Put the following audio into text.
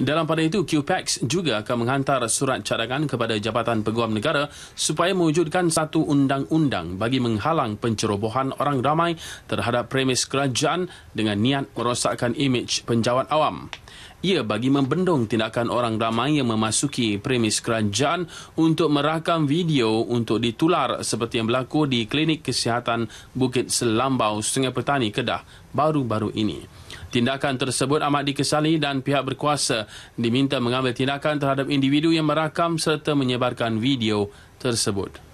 Dalam pada itu, QPEX juga akan menghantar surat cadangan kepada Jabatan Peguam Negara supaya mewujudkan satu undang-undang bagi menghalang pencerobohan orang ramai terhadap premis kerajaan dengan niat merosakkan imej penjawat awam. Ia bagi membendung tindakan orang ramai yang memasuki premis kerajaan untuk merakam video untuk ditular seperti yang berlaku di Klinik Kesihatan Bukit Selambau, Sungai Petani, Kedah baru-baru ini. Tindakan tersebut amat dikesali dan pihak berkuasa diminta mengambil tindakan terhadap individu yang merakam serta menyebarkan video tersebut.